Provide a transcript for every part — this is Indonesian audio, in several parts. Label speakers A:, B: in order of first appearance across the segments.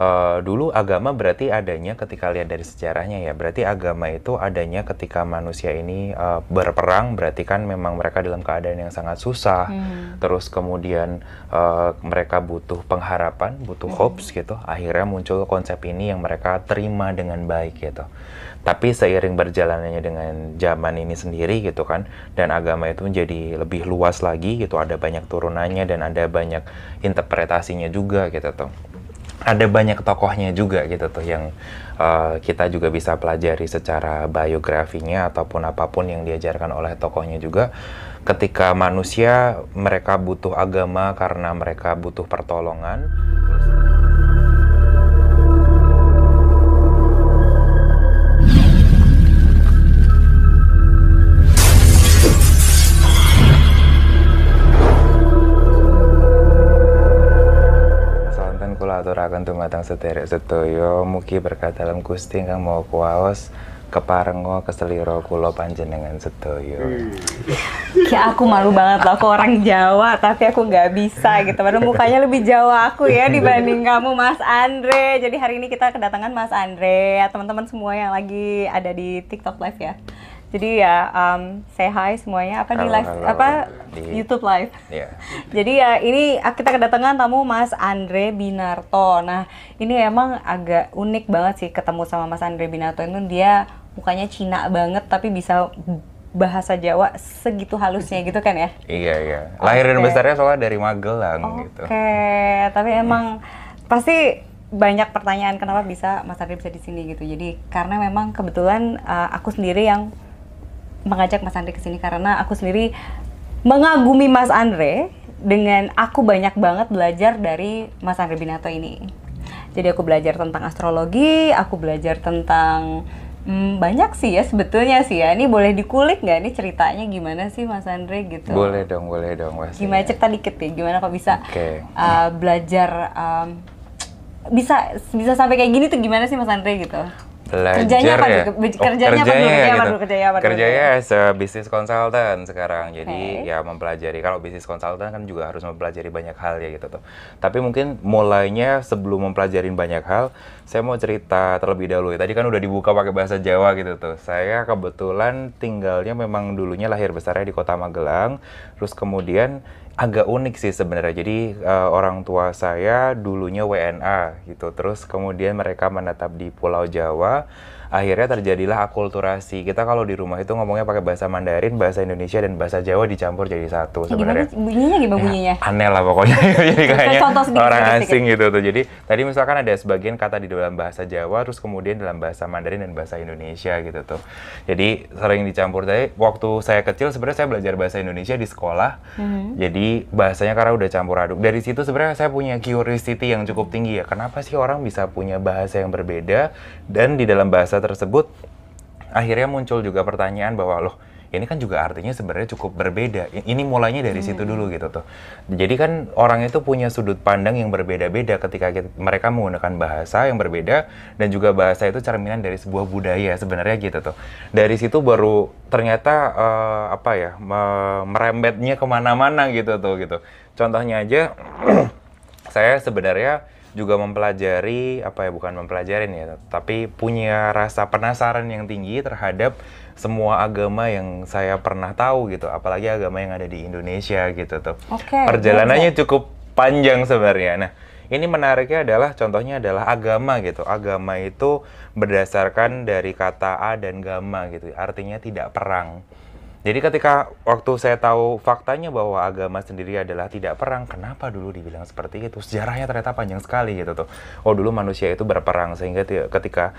A: uh, dulu agama berarti adanya ketika lihat dari sejarahnya ya berarti agama itu adanya ketika manusia ini uh, berperang berarti kan memang mereka dalam keadaan yang sangat susah hmm. terus kemudian uh, mereka butuh pengharapan butuh hmm. hopes gitu akhirnya muncul konsep ini yang mereka terima dengan baik gitu tapi seiring berjalannya dengan zaman ini sendiri gitu kan dan agama itu menjadi lebih luas lagi gitu ada banyak turunannya dan ada banyak interpretasinya juga gitu tuh ada banyak tokohnya juga gitu tuh yang uh, kita juga bisa pelajari secara biografinya ataupun apapun yang diajarkan oleh tokohnya juga ketika manusia mereka butuh agama karena mereka butuh pertolongan terus ngaturaken dumateng sederek sedaya mugi berkat dalam Gusti kang mau Kuwaos keparengo keseliro kulo panjenengan hmm.
B: Ya aku malu banget loh aku orang Jawa tapi aku nggak bisa gitu. Padahal mukanya lebih Jawa aku ya dibanding kamu Mas Andre. Jadi hari ini kita kedatangan Mas Andre, ya, teman-teman semua yang lagi ada di TikTok live ya. Jadi ya um, say hi semuanya apa halo, di live halo, apa di YouTube live. Yeah. Jadi ya ini kita kedatangan tamu Mas Andre Binarto. Nah, ini emang agak unik banget sih ketemu sama Mas Andre Binarto itu dia mukanya Cina banget tapi bisa bahasa Jawa segitu halusnya gitu kan ya?
A: Iya iya. Lahir okay. dan besarnya soalnya dari Magelang okay. gitu. Oke,
B: tapi emang pasti banyak pertanyaan kenapa bisa Mas Andre bisa di sini gitu. Jadi karena memang kebetulan uh, aku sendiri yang mengajak Mas Andre ke sini karena aku sendiri mengagumi Mas Andre dengan aku banyak banget belajar dari Mas Andre Binato ini. Jadi aku belajar tentang astrologi, aku belajar tentang hmm, banyak sih ya sebetulnya sih ya. Ini boleh dikulik nggak nih ceritanya gimana sih Mas Andre gitu?
A: Boleh dong, boleh dong. Pasti. Gimana iya.
B: cerita dikit ya? Gimana kok bisa okay. uh, belajar um, bisa bisa sampai kayak gini tuh gimana sih Mas Andre gitu?
A: belajar kerjanya apa ya? Oh, kerjanya, kerjanya apa dulu? Kerjanya, gitu. apa Kerjanya apa dulu? Kerjanya ya as a business consultant sekarang. Jadi okay. ya mempelajari. Kalau bisnis consultant kan juga harus mempelajari banyak hal ya gitu tuh. Tapi mungkin mulainya sebelum mempelajari banyak hal, saya mau cerita terlebih dahulu. Ya. Tadi kan udah dibuka pakai bahasa Jawa gitu tuh. Saya kebetulan tinggalnya memang dulunya lahir besarnya di Kota Magelang. Terus kemudian agak unik sih sebenarnya. Jadi uh, orang tua saya dulunya WNA gitu, terus kemudian mereka menetap di Pulau Jawa akhirnya terjadilah akulturasi. Kita kalau di rumah itu ngomongnya pakai bahasa Mandarin, bahasa Indonesia dan bahasa Jawa dicampur jadi satu sebenarnya.
B: bunyinya gimana ya, bunyinya? Ya,
A: aneh lah pokoknya. jadi kayaknya orang asing gitu tuh. Jadi tadi misalkan ada sebagian kata di dalam bahasa Jawa terus kemudian dalam bahasa Mandarin dan bahasa Indonesia gitu tuh. Jadi sering dicampur tadi waktu saya kecil sebenarnya saya belajar bahasa Indonesia di sekolah. Mm-hmm. Jadi bahasanya karena udah campur aduk. Dari situ sebenarnya saya punya curiosity yang cukup tinggi ya. Kenapa sih orang bisa punya bahasa yang berbeda dan di dalam bahasa tersebut akhirnya muncul juga pertanyaan bahwa loh ini kan juga artinya sebenarnya cukup berbeda. Ini mulainya dari hmm. situ dulu gitu tuh. Jadi kan orang itu punya sudut pandang yang berbeda-beda ketika kita, mereka menggunakan bahasa yang berbeda dan juga bahasa itu cerminan dari sebuah budaya sebenarnya gitu tuh. Dari situ baru ternyata uh, apa ya me merembetnya kemana-mana gitu tuh gitu. Contohnya aja saya sebenarnya juga mempelajari apa ya bukan mempelajarin ya tapi punya rasa penasaran yang tinggi terhadap semua agama yang saya pernah tahu gitu apalagi agama yang ada di Indonesia gitu tuh okay, perjalanannya okay. cukup panjang sebenarnya nah ini menariknya adalah contohnya adalah agama gitu agama itu berdasarkan dari kata a dan gama gitu artinya tidak perang jadi ketika waktu saya tahu faktanya bahwa agama sendiri adalah tidak perang, kenapa dulu dibilang seperti itu? Sejarahnya ternyata panjang sekali gitu tuh. Oh dulu manusia itu berperang sehingga ketika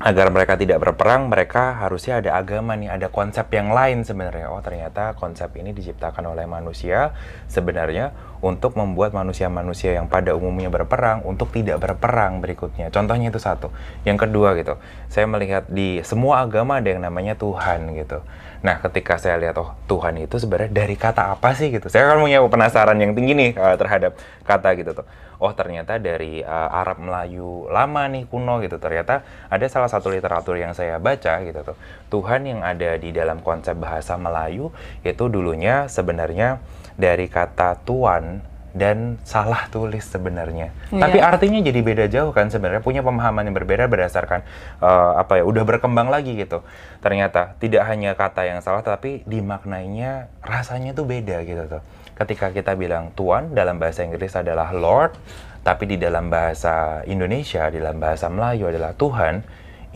A: agar mereka tidak berperang, mereka harusnya ada agama nih, ada konsep yang lain sebenarnya. Oh ternyata konsep ini diciptakan oleh manusia sebenarnya untuk membuat manusia-manusia yang pada umumnya berperang untuk tidak berperang berikutnya. Contohnya itu satu. Yang kedua gitu, saya melihat di semua agama ada yang namanya Tuhan gitu. Nah, ketika saya lihat oh Tuhan itu sebenarnya dari kata apa sih gitu. Saya kan punya penasaran yang tinggi nih uh, terhadap kata gitu tuh. Oh, ternyata dari uh, Arab Melayu lama nih kuno gitu. Ternyata ada salah satu literatur yang saya baca gitu tuh. Tuhan yang ada di dalam konsep bahasa Melayu itu dulunya sebenarnya dari kata tuan dan salah tulis sebenarnya. Yeah. Tapi iya. artinya jadi beda jauh kan sebenarnya punya pemahaman yang berbeda berdasarkan uh, apa ya udah berkembang lagi gitu. Ternyata tidak hanya kata yang salah tapi dimaknainya rasanya tuh beda gitu tuh. Ketika kita bilang tuan dalam bahasa Inggris adalah lord, tapi di dalam bahasa Indonesia, di dalam bahasa Melayu adalah Tuhan,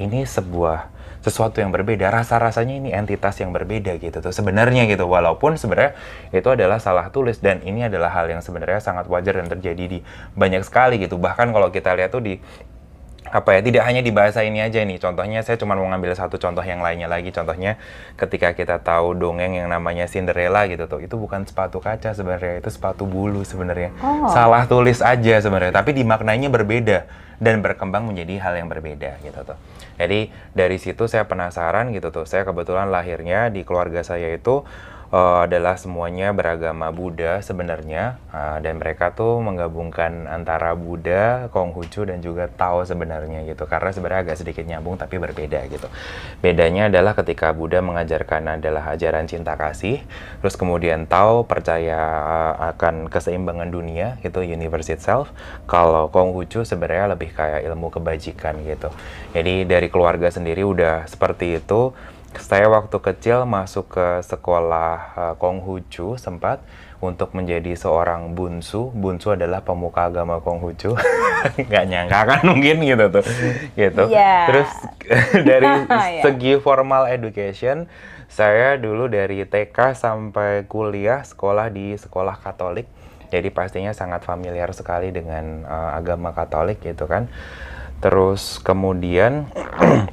A: ini sebuah sesuatu yang berbeda rasa-rasanya ini entitas yang berbeda gitu tuh sebenarnya gitu walaupun sebenarnya itu adalah salah tulis dan ini adalah hal yang sebenarnya sangat wajar dan terjadi di banyak sekali gitu bahkan kalau kita lihat tuh di apa ya tidak hanya di bahasa ini aja nih contohnya saya cuma mau ngambil satu contoh yang lainnya lagi contohnya ketika kita tahu dongeng yang namanya Cinderella gitu tuh itu bukan sepatu kaca sebenarnya itu sepatu bulu sebenarnya oh. salah tulis aja sebenarnya tapi dimaknainya berbeda dan berkembang menjadi hal yang berbeda gitu tuh jadi dari situ saya penasaran gitu tuh saya kebetulan lahirnya di keluarga saya itu uh, adalah semuanya beragama Buddha sebenarnya uh, dan mereka tuh menggabungkan antara Buddha, Konghucu dan juga Tao sebenarnya gitu karena sebenarnya agak sedikit nyambung tapi berbeda gitu. Bedanya adalah ketika Buddha mengajarkan adalah ajaran cinta kasih, terus kemudian Tao percaya eh, akan keseimbangan dunia gitu universe itself. Kalau Konghucu sebenarnya lebih kayak ilmu kebajikan gitu. Jadi dari keluarga sendiri udah seperti itu saya waktu kecil masuk ke sekolah eh, Konghucu sempat untuk menjadi seorang bunsu. Bunsu adalah pemuka agama Konghucu. Gak nyangka kan mungkin gitu tuh. Gitu. Yeah. Terus dari iya. segi formal education, saya dulu dari TK sampai kuliah sekolah di sekolah Katolik. Jadi pastinya sangat familiar sekali dengan uh, agama Katolik gitu kan. Terus kemudian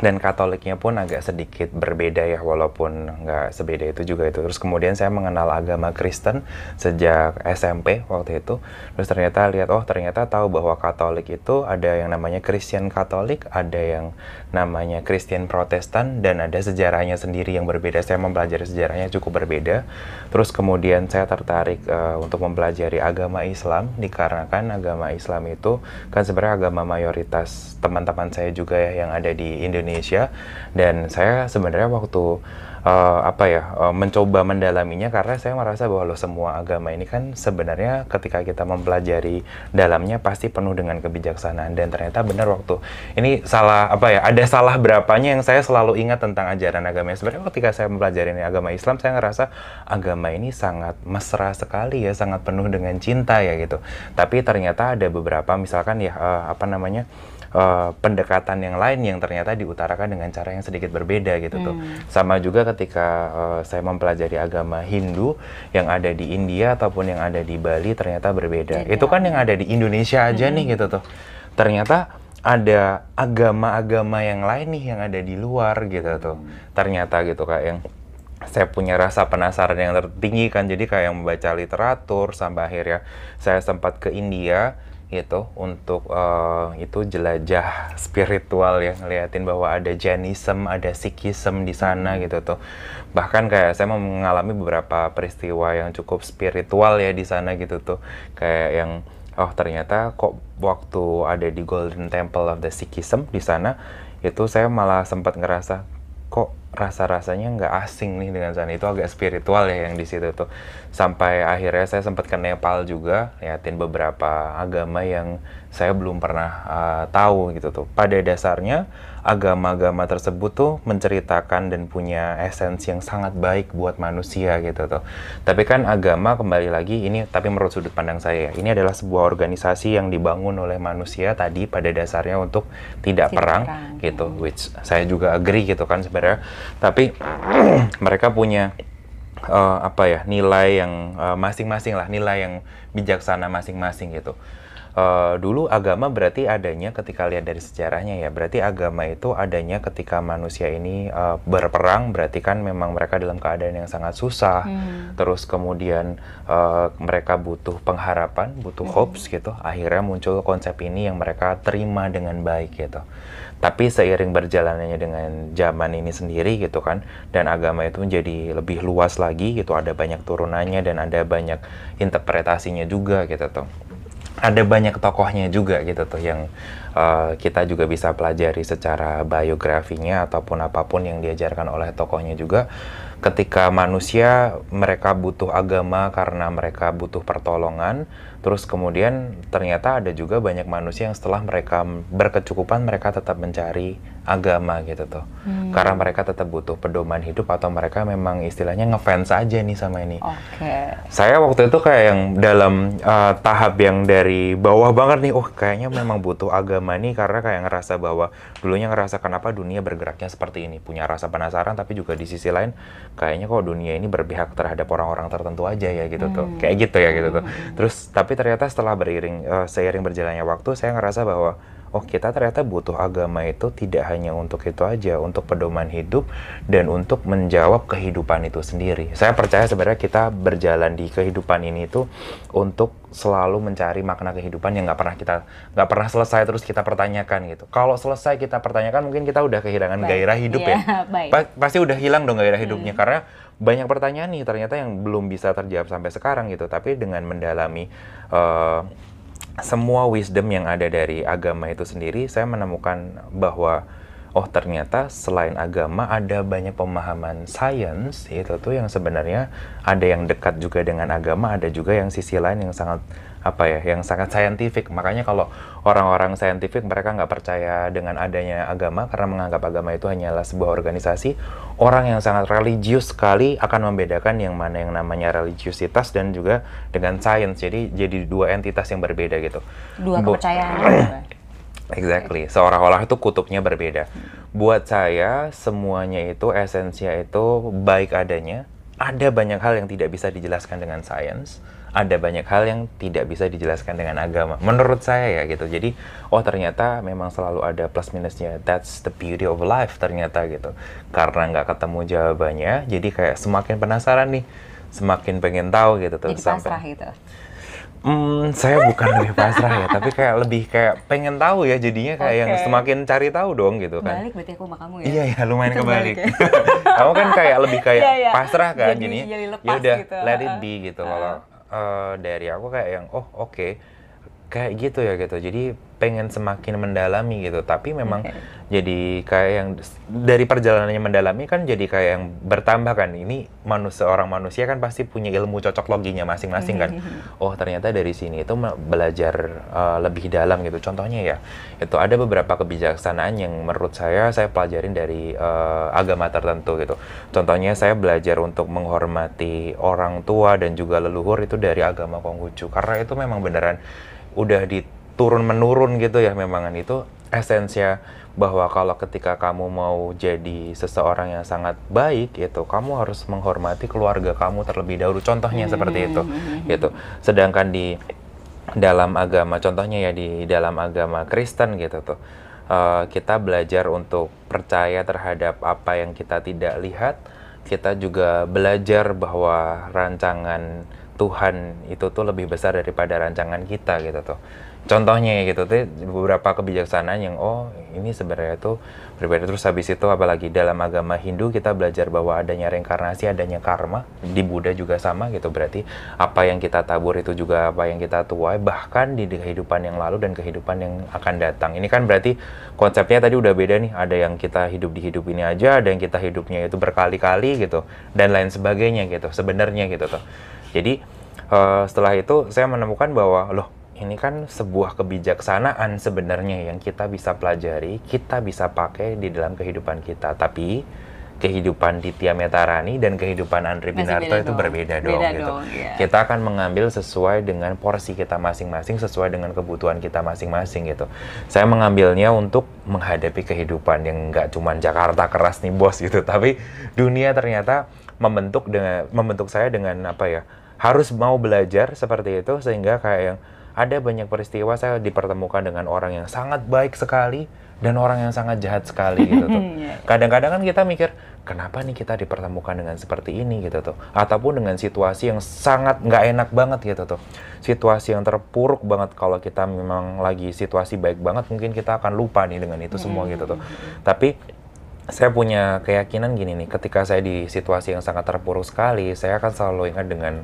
A: dan Katoliknya pun agak sedikit berbeda ya walaupun nggak sebeda itu juga itu terus kemudian saya mengenal agama Kristen sejak SMP waktu itu terus ternyata lihat oh ternyata tahu bahwa Katolik itu ada yang namanya Christian Katolik ada yang namanya Christian Protestan dan ada sejarahnya sendiri yang berbeda saya mempelajari sejarahnya cukup berbeda terus kemudian saya tertarik uh, untuk mempelajari agama Islam dikarenakan agama Islam itu kan sebenarnya agama mayoritas teman-teman saya juga ya yang ada di Indonesia Indonesia dan saya sebenarnya waktu uh, apa ya uh, mencoba mendalaminya karena saya merasa bahwa lo semua agama ini kan sebenarnya ketika kita mempelajari dalamnya pasti penuh dengan kebijaksanaan dan ternyata benar waktu ini salah apa ya ada salah berapanya yang saya selalu ingat tentang ajaran agama sebenarnya ketika saya mempelajari agama Islam saya ngerasa agama ini sangat mesra sekali ya sangat penuh dengan cinta ya gitu tapi ternyata ada beberapa misalkan ya uh, apa namanya uh, pendekatan yang lain yang ternyata diutarakan dengan cara yang sedikit berbeda gitu hmm. tuh. Sama juga ketika uh, saya mempelajari agama Hindu yang ada di India ataupun yang ada di Bali ternyata berbeda. Jadi, Itu kan yang ada di Indonesia aja hmm. nih gitu tuh. Ternyata ada agama-agama yang lain nih yang ada di luar gitu tuh. Hmm. Ternyata gitu kayak yang saya punya rasa penasaran yang tertinggi kan jadi kayak membaca literatur sampai akhirnya saya sempat ke India gitu untuk uh, itu jelajah spiritual ya ngeliatin bahwa ada Jainism, ada Sikhism di sana hmm. gitu tuh. Bahkan kayak saya mengalami beberapa peristiwa yang cukup spiritual ya di sana gitu tuh. Kayak yang oh ternyata kok waktu ada di Golden Temple of the Sikhism di sana itu saya malah sempat ngerasa kok rasa-rasanya nggak asing nih dengan sana itu agak spiritual ya yang di situ tuh sampai akhirnya saya sempat ke Nepal juga liatin beberapa agama yang saya belum pernah uh, tahu gitu tuh pada dasarnya agama-agama tersebut tuh menceritakan dan punya esensi yang sangat baik buat manusia gitu tuh. Tapi kan agama kembali lagi ini tapi menurut sudut pandang saya ya, ini adalah sebuah organisasi yang dibangun oleh manusia tadi pada dasarnya untuk tidak, tidak perang, perang gitu which saya juga agree gitu kan sebenarnya. Tapi mereka punya uh, apa ya nilai yang eh, masing-masing uh, lah nilai yang bijaksana masing-masing gitu uh, dulu agama berarti adanya ketika lihat dari sejarahnya ya berarti agama itu adanya ketika manusia ini uh, berperang berarti kan memang mereka dalam keadaan yang sangat susah hmm. terus kemudian uh, mereka butuh pengharapan butuh hmm. hopes gitu akhirnya muncul konsep ini yang mereka terima dengan baik gitu tapi seiring berjalannya dengan zaman ini sendiri gitu kan dan agama itu menjadi lebih luas lagi gitu ada banyak turunannya dan ada banyak interpretasinya juga gitu tuh ada banyak tokohnya juga gitu tuh yang uh, kita juga bisa pelajari secara biografinya ataupun apapun yang diajarkan oleh tokohnya juga ketika manusia mereka butuh agama karena mereka butuh pertolongan Terus kemudian ternyata ada juga banyak manusia yang setelah mereka berkecukupan mereka tetap mencari agama gitu tuh. Hmm. Karena mereka tetap butuh pedoman hidup atau mereka memang istilahnya ngefans aja nih sama ini. Oke. Okay. Saya waktu itu kayak yang dalam uh, tahap yang dari bawah banget nih, oh kayaknya memang butuh agama nih karena kayak ngerasa bahwa dulunya ngerasa kenapa dunia bergeraknya seperti ini, punya rasa penasaran tapi juga di sisi lain kayaknya kok dunia ini berpihak terhadap orang-orang tertentu aja ya gitu hmm. tuh. Kayak gitu ya gitu tuh. Hmm. Terus tapi tapi ternyata setelah beriring uh, seiring berjalannya waktu saya ngerasa bahwa oh kita ternyata butuh agama itu tidak hanya untuk itu aja, untuk pedoman hidup dan untuk menjawab kehidupan itu sendiri. Saya percaya sebenarnya kita berjalan di kehidupan ini itu untuk selalu mencari makna kehidupan yang nggak pernah kita nggak pernah selesai terus kita pertanyakan gitu. Kalau selesai kita pertanyakan mungkin kita udah kehilangan baik. gairah hidup ya. ya. Baik. Pa pasti udah hilang dong gairah hmm. hidupnya hmm. karena banyak pertanyaan nih ternyata yang belum bisa terjawab sampai sekarang gitu. Tapi dengan mendalami uh, semua wisdom yang ada dari agama itu sendiri, saya menemukan bahwa oh ternyata selain agama ada banyak pemahaman sains itu tuh yang sebenarnya ada yang dekat juga dengan agama ada juga yang sisi lain yang sangat apa ya yang sangat saintifik makanya kalau orang-orang saintifik mereka nggak percaya dengan adanya agama karena menganggap agama itu hanyalah sebuah organisasi orang yang sangat religius sekali akan membedakan yang mana yang namanya religiusitas dan juga dengan sains jadi jadi dua entitas yang berbeda gitu dua
B: kepercayaan
A: Exactly. Seolah-olah itu kutubnya berbeda. Buat saya semuanya itu esensia itu baik adanya. Ada banyak hal yang tidak bisa dijelaskan dengan sains. Ada banyak hal yang tidak bisa dijelaskan dengan agama. Menurut saya ya gitu. Jadi oh ternyata memang selalu ada plus minusnya. That's the beauty of life ternyata gitu. Karena nggak ketemu jawabannya, jadi kayak semakin penasaran nih semakin pengen tahu gitu terus. Jadi gitu. Hmm, saya bukan lebih pasrah ya, tapi kayak lebih kayak pengen tahu ya jadinya kayak okay. yang semakin cari tahu dong gitu kan. Balik berarti aku sama kamu ya. Iya iya lumayan kembali. kebalik. Ya? kamu kan kayak lebih kayak iya, iya. pasrah kan jadi, jadi ya udah gitu. let it be gitu. Uh. Kalau uh, dari aku kayak yang oh oke. Okay kayak gitu ya gitu jadi pengen semakin mendalami gitu tapi memang okay. jadi kayak yang dari perjalanannya mendalami kan jadi kayak yang bertambah kan ini manusia orang manusia kan pasti punya ilmu cocok loginya masing-masing kan oh ternyata dari sini itu belajar uh, lebih dalam gitu contohnya ya itu ada beberapa kebijaksanaan yang menurut saya saya pelajarin dari uh, agama tertentu gitu contohnya saya belajar untuk menghormati orang tua dan juga leluhur itu dari agama Konghucu karena itu memang beneran udah diturun menurun gitu ya memang itu esensia bahwa kalau ketika kamu mau jadi seseorang yang sangat baik itu kamu harus menghormati keluarga kamu terlebih dahulu contohnya hmm. seperti itu hmm, hmm. gitu sedangkan di dalam agama contohnya ya di dalam agama Kristen gitu tuh uh, kita belajar untuk percaya terhadap apa yang kita tidak lihat kita juga belajar bahwa rancangan Tuhan itu tuh lebih besar daripada rancangan kita gitu tuh. Contohnya gitu tuh beberapa kebijaksanaan yang oh ini sebenarnya tuh berbeda terus habis itu apalagi dalam agama Hindu kita belajar bahwa adanya reinkarnasi, adanya karma, di Buddha juga sama gitu berarti apa yang kita tabur itu juga apa yang kita tuai bahkan di kehidupan yang lalu dan kehidupan yang akan datang. Ini kan berarti konsepnya tadi udah beda nih, ada yang kita hidup di hidup ini aja, ada yang kita hidupnya itu berkali-kali gitu dan lain sebagainya gitu sebenarnya gitu tuh. Jadi uh, setelah itu saya menemukan bahwa loh ini kan sebuah kebijaksanaan sebenarnya yang kita bisa pelajari, kita bisa pakai di dalam kehidupan kita. Tapi kehidupan Ditya Metarani dan kehidupan Andre Binarto itu dong. berbeda dong, Beda gitu. Dong, yeah. Kita akan mengambil sesuai dengan porsi kita masing-masing, sesuai dengan kebutuhan kita masing-masing gitu. Saya mengambilnya untuk menghadapi kehidupan yang nggak cuma Jakarta keras nih bos gitu, tapi dunia ternyata membentuk dengan membentuk saya dengan apa ya? harus mau belajar seperti itu sehingga kayak yang ada banyak peristiwa saya dipertemukan dengan orang yang sangat baik sekali dan orang yang sangat jahat sekali gitu tuh. Iya. Kadang-kadang kan kita mikir, kenapa nih kita dipertemukan dengan seperti ini gitu tuh. Ataupun dengan situasi yang sangat nggak enak banget gitu tuh. Situasi yang terpuruk banget kalau kita memang lagi situasi baik banget mungkin kita akan lupa nih dengan itu semua hmm. gitu tuh. Tapi saya punya keyakinan gini nih, ketika saya di situasi yang sangat terpuruk sekali, saya akan selalu ingat dengan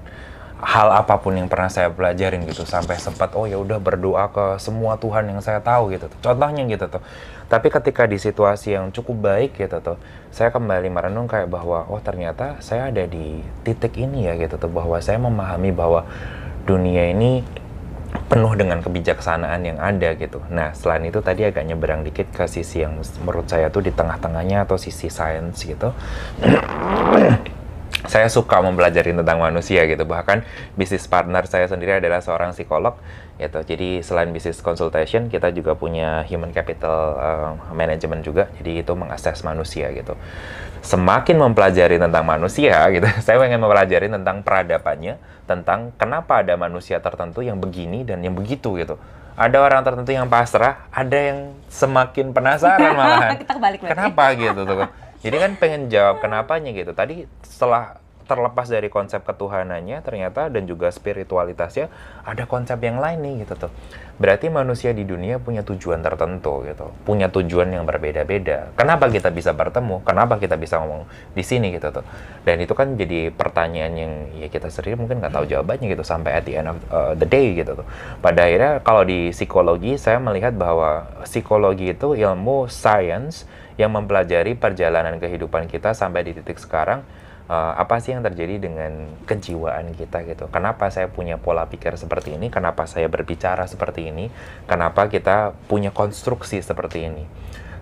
A: hal apapun yang pernah saya pelajarin gitu sampai sempat oh ya udah berdoa ke semua Tuhan yang saya tahu gitu tuh. contohnya gitu tuh tapi ketika di situasi yang cukup baik gitu tuh saya kembali merenung kayak bahwa oh ternyata saya ada di titik ini ya gitu tuh bahwa saya memahami bahwa dunia ini penuh dengan kebijaksanaan yang ada gitu. Nah, selain itu tadi agak nyeberang dikit ke sisi yang menurut saya tuh di tengah-tengahnya atau sisi sains gitu. saya suka mempelajari tentang manusia gitu bahkan bisnis partner saya sendiri adalah seorang psikolog gitu jadi selain bisnis consultation kita juga punya human capital uh, management juga jadi itu mengakses manusia gitu semakin mempelajari tentang manusia gitu saya ingin mempelajari tentang peradabannya tentang kenapa ada manusia tertentu yang begini dan yang begitu gitu ada orang tertentu yang pasrah ada yang semakin penasaran malahan kita
B: kebalik kenapa
A: gitu tuh kan? Jadi kan pengen jawab kenapanya gitu. Tadi setelah terlepas dari konsep ketuhanannya ternyata dan juga spiritualitasnya ada konsep yang lain nih gitu tuh. Berarti manusia di dunia punya tujuan tertentu gitu. Punya tujuan yang berbeda-beda. Kenapa kita bisa bertemu? Kenapa kita bisa ngomong di sini gitu tuh. Dan itu kan jadi pertanyaan yang ya kita sendiri mungkin nggak tahu hmm. jawabannya gitu sampai at the end of uh, the day gitu tuh. Pada akhirnya kalau di psikologi saya melihat bahwa psikologi itu ilmu science yang mempelajari perjalanan kehidupan kita sampai di titik sekarang uh, apa sih yang terjadi dengan kejiwaan kita gitu kenapa saya punya pola pikir seperti ini kenapa saya berbicara seperti ini kenapa kita punya konstruksi seperti ini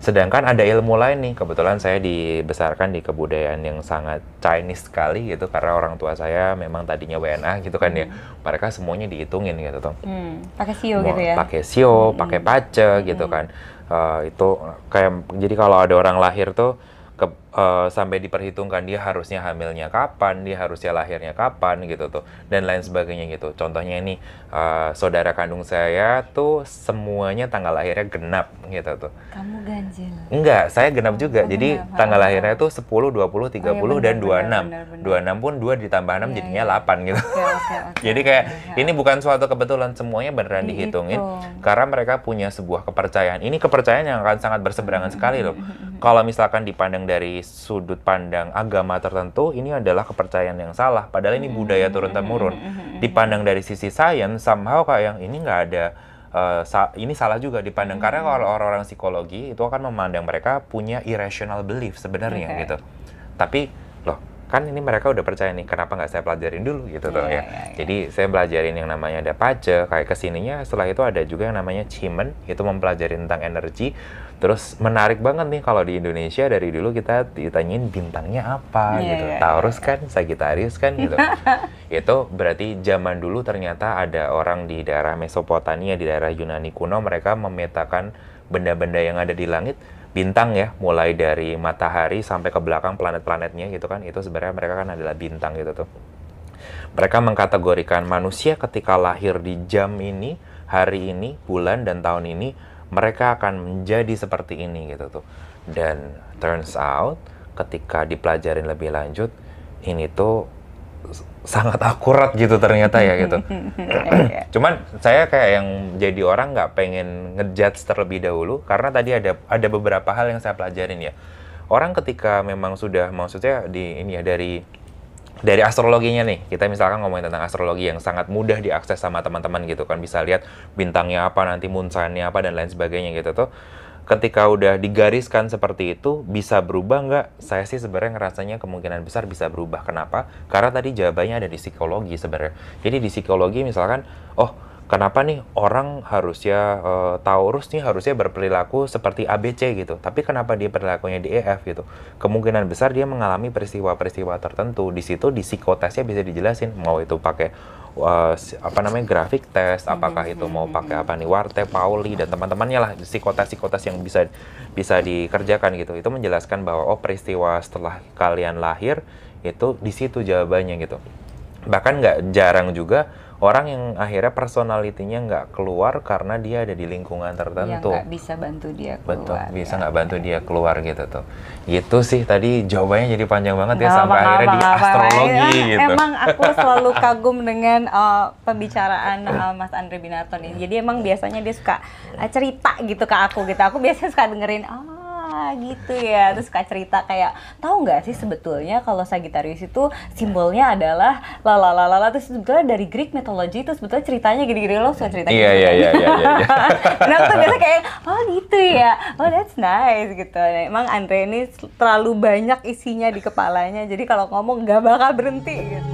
A: Sedangkan ada ilmu lain nih, kebetulan saya dibesarkan di kebudayaan yang sangat Chinese sekali gitu, karena orang tua saya memang tadinya WNA gitu kan ya. hmm. ya, mereka semuanya dihitungin gitu tuh.
B: Hmm. Pakai sio gitu ya?
A: Pakai sio, hmm. pakai pace gitu hmm. kan. Uh, itu kayak jadi kalau ada orang lahir tuh ke Eh, sampai diperhitungkan dia harusnya hamilnya kapan, dia harusnya lahirnya kapan gitu tuh dan lain sebagainya gitu. Contohnya ini uh, saudara kandung saya tuh semuanya tanggal lahirnya genap gitu tuh.
B: Kamu ganjil.
A: Enggak, saya genap oh, juga. Jadi tanggal apa? Oh. lahirnya tuh 10, 20, 30 oh, iya, bener, dan 26. Bener, bener, bener. 26 pun 2 ditambah 6 iya, jadinya iya. delapan 8 gitu. Okay, okay, okay, Jadi kayak ini bukan suatu kebetulan semuanya beneran dihitungin karena mereka punya sebuah kepercayaan. Ini kepercayaan yang akan sangat berseberangan mm-hmm, sekali loh. Mm-hmm, mm-hmm. Kalau misalkan dipandang dari sudut pandang agama tertentu ini adalah kepercayaan yang salah padahal ini budaya hmm. turun temurun hmm. hmm. dipandang dari sisi sains somehow kayak yang ini nggak ada uh, sa ini salah juga dipandang karena kalau orang-orang psikologi itu akan memandang mereka punya irrational belief sebenarnya okay. gitu. Tapi loh kan ini mereka udah percaya nih kenapa nggak saya pelajarin dulu gitu yeah, tuh iya, ya. Yeah, yeah. Jadi saya pelajarin yang namanya ada pace kayak kesininya setelah itu ada juga yang namanya cimen itu mempelajari tentang energi Terus menarik banget nih kalau di Indonesia dari dulu kita ditanyain bintangnya apa yeah, gitu. Yeah, iya. Taurus yeah. kan, Sagittarius kan gitu. itu berarti zaman dulu ternyata ada orang di daerah Mesopotamia, di daerah Yunani kuno mereka memetakan benda-benda yang ada di langit bintang ya, mulai dari matahari sampai ke belakang planet-planetnya gitu kan. Itu sebenarnya mereka kan adalah bintang gitu tuh. Mereka mengkategorikan manusia ketika lahir di jam ini, hari ini, bulan dan tahun ini mereka akan menjadi seperti ini gitu tuh. Dan turns out ketika dipelajarin lebih lanjut ini tuh sangat akurat gitu ternyata ya gitu. Cuman saya kayak yang jadi orang nggak pengen ngejudge terlebih dahulu karena tadi ada ada beberapa hal yang saya pelajarin ya. Orang ketika memang sudah maksudnya di ini ya dari dari astrologinya nih, kita misalkan ngomongin tentang astrologi yang sangat mudah diakses sama teman-teman gitu kan bisa lihat bintangnya apa nanti moonsignnya apa dan lain sebagainya gitu tuh. Ketika udah digariskan seperti itu, bisa berubah nggak? Saya sih sebenarnya ngerasanya kemungkinan besar bisa berubah. Kenapa? Karena tadi jawabannya ada di psikologi sebenarnya. Jadi di psikologi misalkan, oh kenapa nih orang harusnya e, eh, Taurus nih harusnya berperilaku seperti ABC gitu, tapi kenapa dia perilakunya di e gitu? Kemungkinan besar dia mengalami peristiwa-peristiwa tertentu. Di situ di psikotesnya bisa dijelasin mau itu pakai uh, apa namanya grafik tes, iya, apakah itu mau iya, pakai iya. apa nih Warte, Pauli dan teman-temannya lah psikotes-psikotes yang bisa bisa dikerjakan gitu. Itu menjelaskan bahwa oh peristiwa setelah kalian lahir itu di situ jawabannya gitu. Bahkan nggak jarang juga orang yang akhirnya personalitinya nggak keluar karena dia ada di lingkungan tertentu. Yang nggak
B: bisa bantu dia keluar. Betul,
A: bisa ya. nggak bantu dia keluar gitu tuh. Gitu sih tadi jawabannya jadi panjang banget ya sampai apa, akhirnya apa, di apa, astrologi apa. Iya, gitu. Emang aku selalu kagum
B: dengan uh, pembicaraan uh, Mas Andre Binaton ini. Jadi emang biasanya dia suka uh, cerita gitu ke aku gitu. Aku biasanya suka dengerin, oh ah gitu ya terus suka cerita kayak tahu nggak sih sebetulnya kalau Sagittarius itu simbolnya adalah lalalalala terus sebetulnya dari Greek mythology itu sebetulnya ceritanya gini-gini loh suka cerita iya gitu iya, kan. iya iya iya nah tuh biasa kayak oh gitu ya oh that's nice gitu nah, emang Andre ini terlalu banyak isinya di kepalanya jadi kalau ngomong nggak bakal berhenti gitu